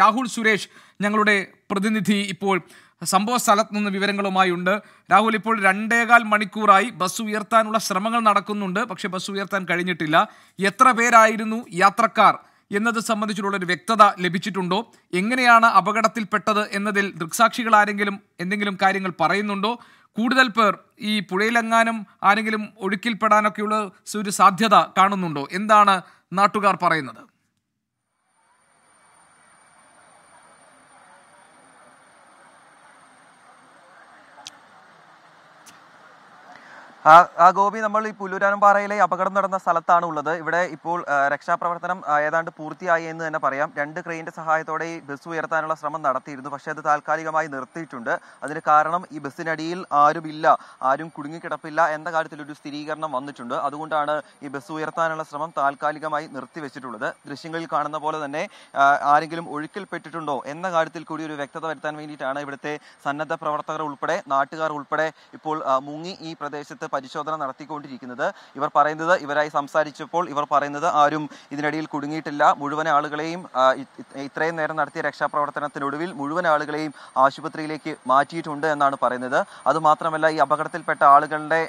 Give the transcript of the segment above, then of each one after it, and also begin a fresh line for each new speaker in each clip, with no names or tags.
രാഹുൽ സുരേഷ് ഞങ്ങളുടെ പ്രതിനിധി ഇപ്പോൾ സംഭവ സ്ഥലത്ത് നിന്ന് വിവരങ്ങളുമായി ഉണ്ട് രാഹുൽ ഇപ്പോൾ രണ്ടേകാൽ മണിക്കൂറായി ബസ് ഉയർത്താനുള്ള ശ്രമങ്ങൾ നടക്കുന്നുണ്ട് പക്ഷേ ബസ് ഉയർത്താൻ കഴിഞ്ഞിട്ടില്ല എത്ര പേരായിരുന്നു യാത്രക്കാർ എന്നത് സംബന്ധിച്ചുള്ള ഒരു വ്യക്തത ലഭിച്ചിട്ടുണ്ടോ എങ്ങനെയാണ് അപകടത്തിൽപ്പെട്ടത് എന്നതിൽ ദൃക്സാക്ഷികൾ ആരെങ്കിലും എന്തെങ്കിലും കാര്യങ്ങൾ പറയുന്നുണ്ടോ കൂടുതൽ പേർ ഈ പുഴയിലെങ്ങാനും ആരെങ്കിലും ഒഴുക്കിൽപ്പെടാനൊക്കെയുള്ള ഒരു സാധ്യത കാണുന്നുണ്ടോ എന്താണ് നാട്ടുകാർ പറയുന്നത്
ആ ഗോപി നമ്മൾ ഈ പുല്ലൂരാനം പാറയിലെ അപകടം നടന്ന സ്ഥലത്താണ് ഉള്ളത് ഇവിടെ ഇപ്പോൾ രക്ഷാപ്രവർത്തനം ഏതാണ്ട് പൂർത്തിയായി എന്ന് തന്നെ പറയാം രണ്ട് ക്രെയിൻ്റെ സഹായത്തോടെ ഈ ബസ് ഉയർത്താനുള്ള ശ്രമം നടത്തിയിരുന്നു പക്ഷേ അത് താൽക്കാലികമായി നിർത്തിയിട്ടുണ്ട് അതിന് കാരണം ഈ ബസ്സിനടിയിൽ ആരുമില്ല ആരും കുടുങ്ങിക്കിടപ്പില്ല എന്ന കാര്യത്തിൽ ഒരു സ്ഥിരീകരണം വന്നിട്ടുണ്ട് അതുകൊണ്ടാണ് ഈ ബസ് ഉയർത്താനുള്ള ശ്രമം താൽക്കാലികമായി നിർത്തിവെച്ചിട്ടുള്ളത് ദൃശ്യങ്ങളിൽ കാണുന്ന പോലെ തന്നെ ആരെങ്കിലും ഒഴുക്കിൽപ്പെട്ടിട്ടുണ്ടോ എന്ന കാര്യത്തിൽ കൂടി ഒരു വ്യക്തത വരുത്താൻ വേണ്ടിയിട്ടാണ് ഇവിടുത്തെ സന്നദ്ധ പ്രവർത്തകർ ഉൾപ്പെടെ നാട്ടുകാർ ഉൾപ്പെടെ ഇപ്പോൾ മുങ്ങി ഈ പ്രദേശത്ത് പരിശോധന നടത്തിക്കൊണ്ടിരിക്കുന്നത് ഇവർ പറയുന്നത് ഇവരായി സംസാരിച്ചപ്പോൾ ഇവർ പറയുന്നത് ആരും ഇതിനിടയിൽ കുടുങ്ങിയിട്ടില്ല മുഴുവൻ ആളുകളെയും ഇത്രയും നേരം നടത്തിയ രക്ഷാപ്രവർത്തനത്തിനൊടുവിൽ മുഴുവൻ ആളുകളെയും ആശുപത്രിയിലേക്ക് മാറ്റിയിട്ടുണ്ട് എന്നാണ് പറയുന്നത് അതുമാത്രമല്ല ഈ അപകടത്തിൽപ്പെട്ട ആളുകളുടെ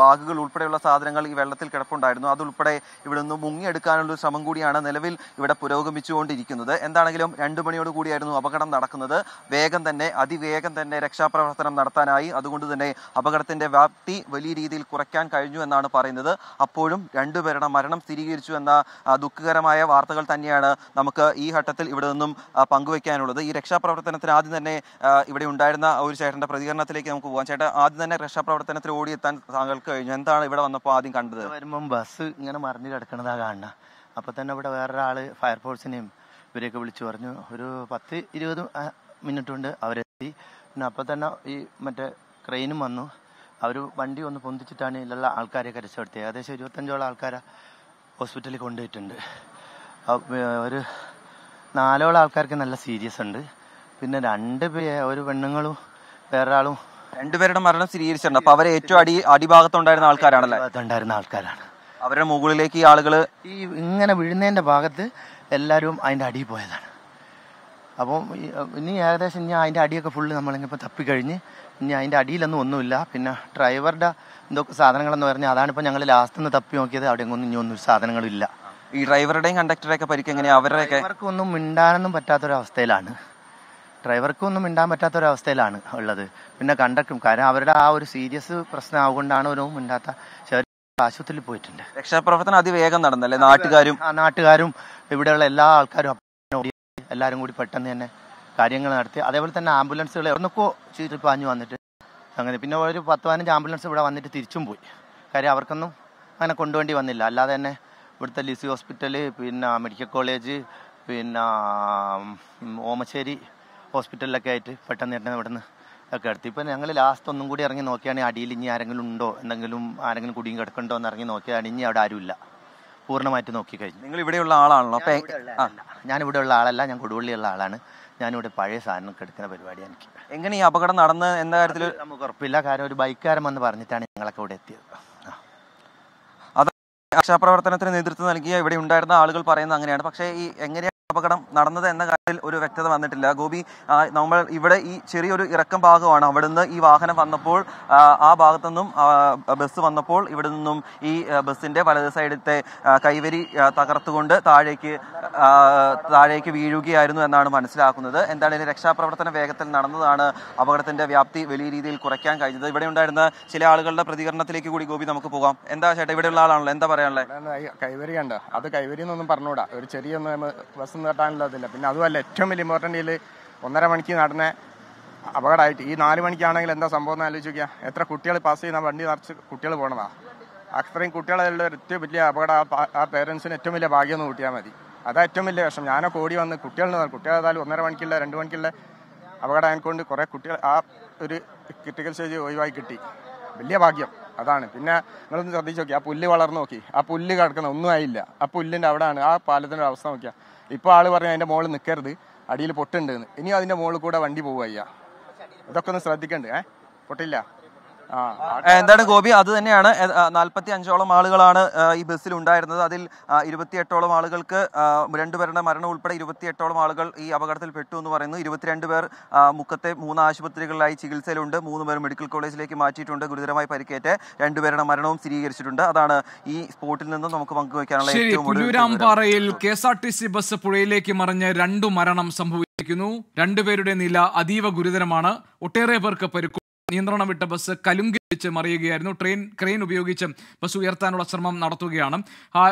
ബാഗുകൾ ഉൾപ്പെടെയുള്ള സാധനങ്ങൾ ഈ വെള്ളത്തിൽ കിടപ്പുണ്ടായിരുന്നു അതുൾപ്പെടെ ഇവിടെ നിന്ന് മുങ്ങിയെടുക്കാനുള്ള ശ്രമം കൂടിയാണ് നിലവിൽ ഇവിടെ പുരോഗമിച്ചുകൊണ്ടിരിക്കുന്നത് എന്താണെങ്കിലും രണ്ടു മണിയോട് കൂടിയായിരുന്നു അപകടം നടക്കുന്നത് വേഗം തന്നെ അതിവേഗം തന്നെ രക്ഷാപ്രവർത്തനം നടത്താനായി അതുകൊണ്ട് തന്നെ അപകടത്തിന്റെ വ്യാപ്തി വലിയ രീതിയിൽ കുറയ്ക്കാൻ കഴിഞ്ഞു എന്നാണ് പറയുന്നത് അപ്പോഴും രണ്ടുപേരുടെ മരണം സ്ഥിരീകരിച്ചു എന്ന ദുഃഖകരമായ വാർത്തകൾ തന്നെയാണ് നമുക്ക് ഈ ഘട്ടത്തിൽ ഇവിടെ നിന്നും പങ്കുവയ്ക്കാനുള്ളത് ഈ രക്ഷാപ്രവർത്തനത്തിന് ആദ്യം തന്നെ ഇവിടെ ഉണ്ടായിരുന്ന ഒരു ചേട്ടന്റെ പ്രതികരണത്തിലേക്ക് നമുക്ക് പോകാം ചേട്ടൻ ആദ്യം തന്നെ രക്ഷാപ്രവർത്തനത്തിൽ ഓടിയെത്താൻ താങ്കൾക്ക് കഴിഞ്ഞു എന്താണ് ഇവിടെ വന്നപ്പോൾ ആദ്യം കണ്ടത്
വരുമ്പം ബസ് ഇങ്ങനെ മറിഞ്ഞു കിടക്കുന്നതാ കാണുന്ന അപ്പോൾ തന്നെ ഇവിടെ വേറൊരാൾ ഫയർഫോഴ്സിനെയും ഇവരെയൊക്കെ വിളിച്ചു പറഞ്ഞു ഒരു പത്ത് ഇരുപത് മിനിറ്റ് കൊണ്ട് അവരെത്തി പിന്നെ അപ്പോൾ തന്നെ ഈ മറ്റേ ക്രെയിനും വന്നു അവർ വണ്ടി ഒന്ന് പൊന്തിച്ചിട്ടാണ് ഇതിലുള്ള ആൾക്കാരെ കരച്ചുപെടുത്തിയത് ഏകദേശം ഇരുപത്തഞ്ചോളം ആൾക്കാരെ ഹോസ്പിറ്റലിൽ കൊണ്ടുപോയിട്ടുണ്ട് ഒരു നാലോളം ആൾക്കാർക്ക് നല്ല സീരിയസ് ഉണ്ട് പിന്നെ രണ്ട് പേ ഒരു പെണ്ണുങ്ങളും വേറൊരാളും രണ്ടുപേരുടെ മരണം സ്ഥിരീകരിച്ചിട്ടുണ്ട് അപ്പൊ അവരെ ഏറ്റവും അടി അടിഭാഗത്തുണ്ടായിരുന്ന ആൾക്കാരാണല്ലേ ഉണ്ടായിരുന്ന ആൾക്കാരാണ് അവരുടെ മുകളിലേക്ക് ഈ ആളുകൾ ഈ ഇങ്ങനെ വീഴുന്നതിന്റെ ഭാഗത്ത് എല്ലാവരും അതിന്റെ അടിയിൽ പോയതാണ് അപ്പോൾ ഇനി ഏകദേശം ഇനി അതിൻ്റെ അടിയൊക്കെ ഫുള്ള് നമ്മളിങ്ങിപ്പോൾ തപ്പിക്കഴിഞ്ഞ് ഇനി അതിൻ്റെ അടിയിലൊന്നും ഒന്നുമില്ല പിന്നെ ഡ്രൈവറുടെ എന്തോ സാധനങ്ങളെന്ന് പറഞ്ഞാൽ അതാണിപ്പോൾ ഞങ്ങൾ ലാസ്റ്റ് നിന്ന് തപ്പി നോക്കിയത് അവിടെ ഒന്നും ഇനി ഒന്നും സാധനങ്ങളില്ല ഈ ഡ്രൈവറുടെയും കണ്ടക്ടറുടെയൊക്കെ പരിക്ക് എങ്ങനെയാണ് അവരുടെയൊക്കെ ഒന്നും മിണ്ടാനൊന്നും പറ്റാത്തൊരവസ്ഥയിലാണ് ഡ്രൈവർക്കൊന്നും മിണ്ടാൻ പറ്റാത്തൊരവസ്ഥയിലാണ് ഉള്ളത് പിന്നെ കണ്ടക്ടറും കാരണം അവരുടെ ആ ഒരു സീരിയസ് പ്രശ്നം ആവുകൊണ്ടാണ് ഒരു മിണ്ടാത്ത ആശുപത്രിയിൽ പോയിട്ടുണ്ട് രക്ഷാപ്രവർത്തനം അതിവേഗം നടന്നല്ലേ നാട്ടുകാരും നാട്ടുകാരും ഇവിടെയുള്ള എല്ലാ ആൾക്കാരും എല്ലാവരും കൂടി പെട്ടെന്ന് തന്നെ കാര്യങ്ങൾ നടത്തി അതേപോലെ തന്നെ ആംബുലൻസുകൾ എവിടുന്നൊക്കെ പാഞ്ഞു വന്നിട്ട് അങ്ങനെ പിന്നെ ഒരു പത്ത് പതിനഞ്ച് ആംബുലൻസ് ഇവിടെ വന്നിട്ട് തിരിച്ചും പോയി കാര്യം അവർക്കൊന്നും അങ്ങനെ കൊണ്ടുവേണ്ടി വന്നില്ല അല്ലാതെ തന്നെ ഇവിടുത്തെ ലിസി ഹോസ്പിറ്റൽ പിന്നെ മെഡിക്കൽ കോളേജ് പിന്നെ ഓമശ്ശേരി ഹോസ്പിറ്റലിലൊക്കെ ആയിട്ട് പെട്ടെന്ന് തന്നെ നിന്ന് ഒക്കെ എടുത്തു ഇപ്പം ഞങ്ങൾ ലാസ്റ്റ് ഒന്നും കൂടി ഇറങ്ങി നോക്കിയാണെങ്കിൽ അടിയിൽ ഇനി ആരെങ്കിലും ഉണ്ടോ എന്തെങ്കിലും ആരെങ്കിലും കുടുങ്ങി കിടക്കണ്ടോ എന്ന് ഇറങ്ങി നോക്കിയാണ് ഇനി അവിടെ ആരുമില്ല പൂർണ്ണമായിട്ട് നോക്കിക്കഴിഞ്ഞു നിങ്ങൾ ഇവിടെയുള്ള ആളാണല്ലോ അപ്പം ആ ഞാൻ ഇവിടെയുള്ള ആളല്ല ഞാൻ കൊടുവള്ളിയുള്ള ആളാണ് ഞാനിവിടെ പഴയ സാധനം എടുക്കുന്ന പരിപാടിയാണ് എനിക്ക് എങ്ങനെ ഈ അപകടം നടന്ന് എന്ന കാര്യത്തിൽ നമുക്ക് ഉറപ്പില്ല കാരണം ഒരു ബൈക്കാരം വന്ന് പറഞ്ഞിട്ടാണ് ഞങ്ങളൊക്കെ ഇവിടെ എത്തിയത് അത് രക്ഷാപ്രവർത്തനത്തിന്
നേതൃത്വം നൽകിയ ഇവിടെ ഉണ്ടായിരുന്ന ആളുകൾ പറയുന്നത് അങ്ങനെയാണ് പക്ഷേ ഈ എങ്ങനെയാണ് അപകടം നടന്നത് എന്ന കാര്യത്തിൽ ഒരു വ്യക്തത വന്നിട്ടില്ല ഗോപി നമ്മൾ ഇവിടെ ഈ ചെറിയൊരു ഇറക്കം ഭാഗമാണ് അവിടുന്ന് ഈ വാഹനം വന്നപ്പോൾ ആ ഭാഗത്തു നിന്നും ബസ് വന്നപ്പോൾ ഇവിടെ നിന്നും ഈ ബസ്സിന്റെ വലത് സൈഡത്തെ കൈവരി തകർത്തുകൊണ്ട് താഴേക്ക് താഴേക്ക് വീഴുകയായിരുന്നു എന്നാണ് മനസ്സിലാക്കുന്നത് എന്തായാലും രക്ഷാപ്രവർത്തന വേഗത്തിൽ നടന്നതാണ് അപകടത്തിന്റെ വ്യാപ്തി വലിയ രീതിയിൽ കുറയ്ക്കാൻ കഴിഞ്ഞത് ഇവിടെ ഉണ്ടായിരുന്ന ചില ആളുകളുടെ പ്രതികരണത്തിലേക്ക് കൂടി ഗോപി നമുക്ക് പോകാം എന്താ ചേട്ടാ ഇവിടെയുള്ള ആളാണല്ലോ എന്താ പറയാനുള്ളത് കൈവരി കണ്ട അത് കൈവരി എന്നൊന്നും പറഞ്ഞുകൂടാ ഒരു ചെറിയ ബസ് നടന്നു അതില്ല പിന്നെ അതുമല്ല ഏറ്റവും വലിയ ഇമ്പോർട്ടൻ്റ് ഇതിൽ ഒന്നര മണിക്ക് നടന്ന അപകടമായിട്ട് ഈ നാല് മണിക്കാണെങ്കിൽ എന്താ സംഭവം എന്ന് ആലോചിച്ച് നോക്കിയാൽ എത്ര കുട്ടികൾ പാസ് ചെയ്യുന്ന വണ്ടി നിറച്ച് കുട്ടികൾ പോകണതാ അത്രയും കുട്ടികളുള്ള ഏറ്റവും വലിയ അപകടം ആ പേരൻസിന് ഏറ്റവും വലിയ ഭാഗ്യം ഒന്ന് കൂട്ടിയാൽ മതി അതാ ഏറ്റവും വലിയ വിഷം ഞാനോ കോടി വന്ന് കുട്ടികളിൽ ഏതായാലും ഒന്നര മണിക്കുള്ള രണ്ട് മണിക്കുള്ള അപകടം കൊണ്ട് കുറേ കുട്ടികൾ ആ ഒരു ക്രിട്ടിക്കൽ സ്റ്റേജ് ഒഴിവായി കിട്ടി വലിയ ഭാഗ്യം അതാണ് പിന്നെ നിങ്ങളൊന്ന് ശ്രദ്ധിച്ച് നോക്കി ആ പുല്ല് വളർന്നു നോക്കി ആ പുല്ല് കിടക്കുന്ന ഒന്നും ആയില്ല ആ പുല്ലിൻ്റെ അവിടെയാണ് ആ പാലത്തിൻ്റെ അവസ്ഥ നോക്കിയാൽ ഇപ്പോൾ ആൾ പറഞ്ഞു അതിൻ്റെ മോള് നിൽക്കരുത് അടിയിൽ പൊട്ടുണ്ട് ഇനി അതിൻ്റെ മോളിൽ കൂടെ വണ്ടി പോവുക ഇതൊക്കെ ഒന്ന് ശ്രദ്ധിക്കണ്ട് ഏഹ് പൊട്ടില്ല എന്താണ് ഗോപി അത് തന്നെയാണ് നാൽപ്പത്തി അഞ്ചോളം ആളുകളാണ് ഈ ബസ്സിൽ ഉണ്ടായിരുന്നത് അതിൽ ഇരുപത്തിയെട്ടോളം ആളുകൾക്ക് രണ്ടുപേരുടെ മരണം ഉൾപ്പെടെ ഇരുപത്തിയെട്ടോളം ആളുകൾ ഈ അപകടത്തിൽ പെട്ടു എന്ന് പറയുന്നു ഇരുപത്തിരണ്ട് പേർ മുഖത്തെ മൂന്ന് ആശുപത്രികളിലായി ചികിത്സയിലുണ്ട് മൂന്ന് പേർ മെഡിക്കൽ കോളേജിലേക്ക് മാറ്റിയിട്ടുണ്ട് ഗുരുതരമായി പരിക്കേറ്റ് രണ്ടുപേരുടെ മരണവും സ്ഥിരീകരിച്ചിട്ടുണ്ട് അതാണ് ഈ സ്പോട്ടിൽ നിന്നും നമുക്ക് പങ്കുവയ്ക്കാനുള്ള ഏറ്റവും
K S R T C bus പുഴയിലേക്ക് മറിഞ്ഞ് രണ്ടു മരണം സംഭവിച്ചിരിക്കുന്നു രണ്ടുപേരുടെ നില അതീവ ഗുരുതരമാണ് ഒട്ടേറെ പേർക്ക് പരുക്കും നിയന്ത്രണം വിട്ട ബസ് കലുങ്കി വെച്ച് മറിയുകയായിരുന്നു ട്രെയിൻ ക്രെയിൻ ഉപയോഗിച്ച് ബസ് ഉയർത്താനുള്ള ശ്രമം നടത്തുകയാണ്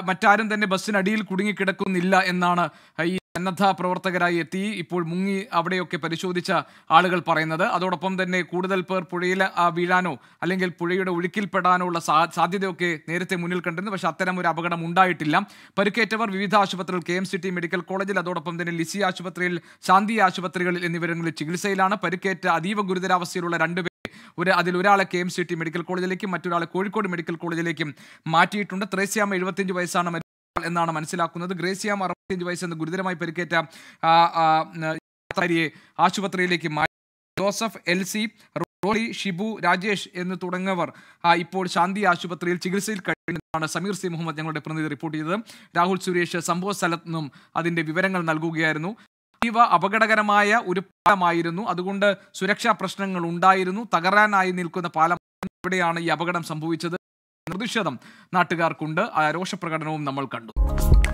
മറ്റാരും തന്നെ ബസ്സിനടിയിൽ കുടുങ്ങിക്കിടക്കുന്നില്ല എന്നാണ് ഈ സന്നദ്ധ പ്രവർത്തകരായി എത്തി ഇപ്പോൾ മുങ്ങി അവിടെയൊക്കെ പരിശോധിച്ച ആളുകൾ പറയുന്നത് അതോടൊപ്പം തന്നെ കൂടുതൽ പേർ പുഴയിൽ വീഴാനോ അല്ലെങ്കിൽ പുഴയുടെ ഒഴുക്കിൽപ്പെടാനോ ഉള്ള സാധ്യതയൊക്കെ നേരത്തെ മുന്നിൽ കണ്ടിരുന്നു പക്ഷേ അത്തരം ഒരു അപകടം ഉണ്ടായിട്ടില്ല പരിക്കേറ്റവർ വിവിധ ആശുപത്രികൾ കെ എം മെഡിക്കൽ കോളേജിൽ അതോടൊപ്പം തന്നെ ലിസി ആശുപത്രിയിൽ ശാന്തി ആശുപത്രികളിൽ എന്നിവിടങ്ങളിൽ ചികിത്സയിലാണ് പരിക്കേറ്റ അതീവ ഗുരുതരാവസ്ഥയിലുള്ള രണ്ടുപേർ ഒരു അതിൽ ഒരാളെ K M C T medical കോളേജിലേക്കും മറ്റൊരാളെ കോഴിക്കോട് മെഡിക്കൽ കോളേജിലേക്കും മാറ്റിയിട്ടുണ്ട് ത്രേസ്യാമ എഴുപത്തിയഞ്ച് വയസ്സാണ് എന്നാണ് മനസ്സിലാക്കുന്നത് ഗ്രേസിയാം അറുപത്തിയഞ്ച് വയസ്സ് എന്ന് ഗുരുതരമായി പരിക്കേറ്റ യാത്രയെ ആശുപത്രിയിലേക്ക് മാറ്റി ജോസഫ് എൽ സി റോളി ഷിബു രാജേഷ് എന്ന് തുടങ്ങിയവർ ഇപ്പോൾ ശാന്തി ആശുപത്രിയിൽ ചികിത്സയിൽ കഴിയുന്നതാണ് സമീർ സി മുഹമ്മദ് ഞങ്ങളുടെ പ്രതിനിധി റിപ്പോർട്ട് ചെയ്തത് രാഹുൽ സുരേഷ് സംഭവ സ്ഥലത്തു നിന്നും അതിന്റെ വിവരങ്ങൾ നൽകുകയായിരുന്നു അതീവ അപകടകരമായ ഒരു പാലമായിരുന്നു അതുകൊണ്ട് സുരക്ഷാ പ്രശ്നങ്ങൾ ഉണ്ടായിരുന്നു തകരാനായി നിൽക്കുന്ന പാലം ഇവിടെയാണ് ഈ അപകടം സംഭവിച്ചത് പ്രതിഷേധം നാട്ടുകാർക്കുണ്ട് ആ രോഷപ്രകടനവും നമ്മൾ കണ്ടു